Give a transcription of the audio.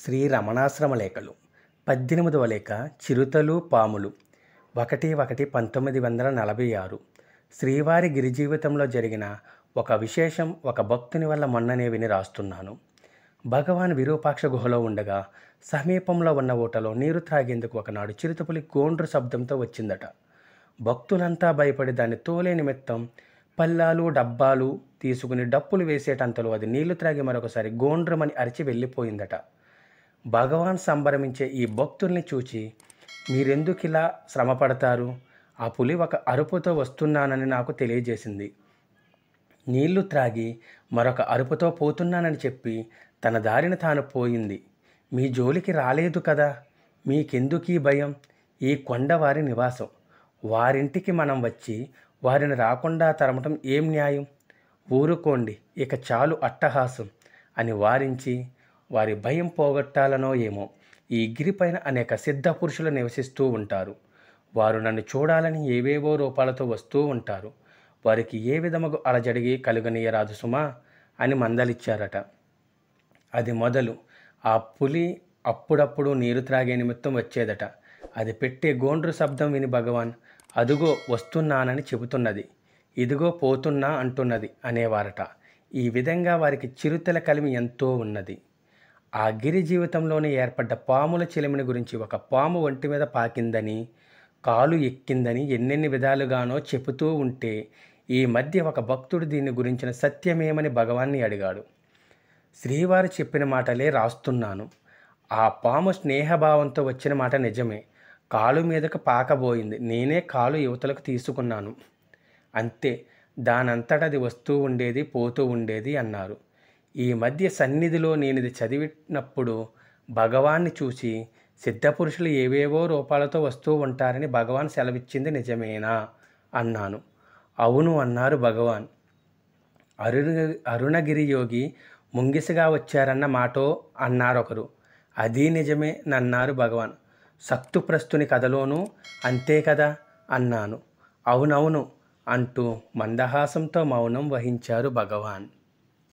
శ్రీ రమణాశ్రమ లేఖలు పద్దెనిమిదవ లేఖ చిరుతలు పాములు ఒకటి ఒకటి పంతొమ్మిది వందల నలభై ఆరు శ్రీవారి గిరిజీవితంలో జరిగిన ఒక విశేషం ఒక భక్తుని వల్ల మొన్ననే విని రాస్తున్నాను భగవాన్ విరూపాక్ష గుహలో ఉండగా సమీపంలో ఉన్న ఊటలో నీరు త్రాగేందుకు ఒకనాడు చిరుతపులి గోండ్రు శబ్దంతో వచ్చిందట భక్తులంతా భయపడి దాన్ని తోలే నిమిత్తం పల్లాలు డబ్బాలు తీసుకుని డప్పులు వేసేటంతలో అది నీళ్లు త్రాగి మరొకసారి గోండ్రమని అరిచి వెళ్ళిపోయిందట భగవాన్ సంబరమించే ఈ భక్తుల్ని చూచి మీరెందుకు ఇలా శ్రమపడతారు ఆ పులి ఒక అరుపుతో వస్తున్నానని నాకు తెలియజేసింది నీళ్లు త్రాగి మరొక అరుపుతో పోతున్నానని చెప్పి తన దారిన తాను పోయింది మీ జోలికి రాలేదు కదా మీకెందుకీ భయం ఈ కొండ వారి నివాసం వారింటికి మనం వచ్చి వారిని రాకుండా తరమటం ఏం న్యాయం ఊరుకోండి ఇక చాలు అట్టహాసం అని వారించి వారి భయం పోగొట్టాలనో ఏమో ఈ గిరిపైన అనేక సిద్ధ పురుషులు నివసిస్తూ ఉంటారు వారు నన్ను చూడాలని ఏవేవో రూపాలతో వస్తూ ఉంటారు వారికి ఏ విధముగా అలజడిగి కలుగనీయరాదు సుమా అని మందలిచ్చారట అది మొదలు ఆ పులి అప్పుడప్పుడు నీరు త్రాగే నిమిత్తం వచ్చేదట అది పెట్టే గోండ్రు శబ్దం విని భగవాన్ అదుగో వస్తున్నానని చెబుతున్నది ఇదిగో పోతున్నా అంటున్నది అనేవారట ఈ విధంగా వారికి చిరుతల కలిమి ఎంతో ఉన్నది ఆ గిరి జీవితంలోనే ఏర్పడ్డ పాముల చిలిమిని గురించి ఒక పాము ఒంటి మీద పాకిందని కాలు ఎక్కిందని ఎన్నెన్ని విధాలుగానో చెబుతూ ఉంటే ఈ మధ్య ఒక భక్తుడు దీని గురించిన సత్యమేమని భగవాన్ని అడిగాడు శ్రీవారు చెప్పిన మాటలే రాస్తున్నాను ఆ పాము స్నేహభావంతో వచ్చిన మాట నిజమే కాలు మీదకు పాకబోయింది నేనే కాలు యువతలకు తీసుకున్నాను అంతే దానంతటది వస్తూ ఉండేది పోతూ ఉండేది అన్నారు ఈ మధ్య సన్నిధిలో నేను ఇది చదివినప్పుడు భగవాన్ని చూసి సిద్ధపురుషులు ఏవేవో రూపాలతో వస్తూ ఉంటారని భగవాన్ సెలవిచ్చింది నిజమేనా అన్నాను అవును అన్నారు భగవాన్ అరుణ అరుణగిరి యోగి ముంగిసగా వచ్చారన్న మాటో అన్నారొకరు అది నిజమే నన్నారు భగవాన్ సత్తుప్రస్తుని కథలోనూ అంతే కదా అన్నాను అవునవును అంటూ మందహాసంతో మౌనం వహించారు భగవాన్